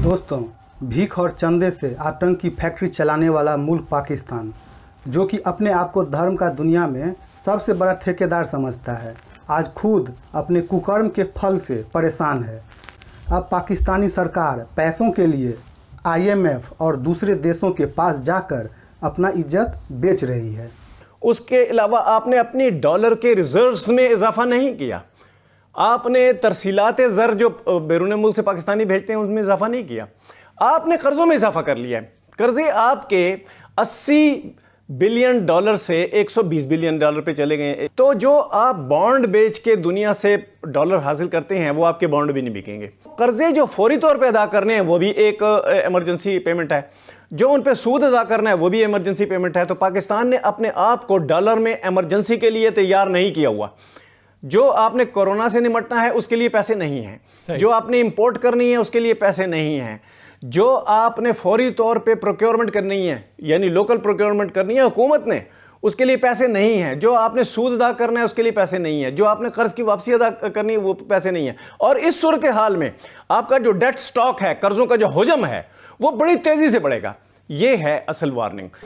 दोस्तों भीख और चंदे से आतंकी फैक्ट्री चलाने वाला मुल्क पाकिस्तान जो कि अपने आप को धर्म का दुनिया में सबसे बड़ा ठेकेदार समझता है आज खुद अपने कुकर्म के फल से परेशान है अब पाकिस्तानी सरकार पैसों के लिए आईएमएफ और दूसरे देशों के पास जाकर अपना इज्जत बेच रही है उसके अलावा आपने अपनी डॉलर के रिजर्व्स में इजाफा नहीं किया आपने तरसीलात ज़र जो बैरून मुल्क से पाकिस्तानी भेजते हैं उनमें इजाफा नहीं किया आपने कर्ज़ों में इजाफा कर लिया है कर्ज़े आपके अस्सी बिलियन डॉलर से 120 बिलियन डॉलर पे चले गए तो जो आप बॉन्ड बेच के दुनिया से डॉलर हासिल करते हैं वो आपके बॉन्ड भी नहीं बिकेंगे कर्जे जो फौरी तौर पे अदा करने हैं वो भी एक इमरजेंसी पेमेंट है जो उन पे सूद अदा करना है वो भी इमरजेंसी पेमेंट है तो पाकिस्तान ने अपने आप को डॉलर में इमरजेंसी के लिए तैयार नहीं किया हुआ जो आपने कोरोना से निमटना है उसके लिए पैसे नहीं हैं जो आपने इंपोर्ट करनी है उसके लिए पैसे नहीं हैं जो आपने फौरी तौर पे प्रोक्योरमेंट करनी है यानी लोकल प्रोक्योरमेंट करनी है हुकूमत ने उसके लिए पैसे नहीं हैं जो आपने सूद अदा करना है उसके लिए पैसे नहीं है जो आपने कर्ज की वापसी अदा करनी है वो पैसे नहीं है और इस सूरत हाल में आपका जो डेट स्टॉक है कर्जों का जो हजम है वो बड़ी तेजी से बढ़ेगा ये है असल वार्निंग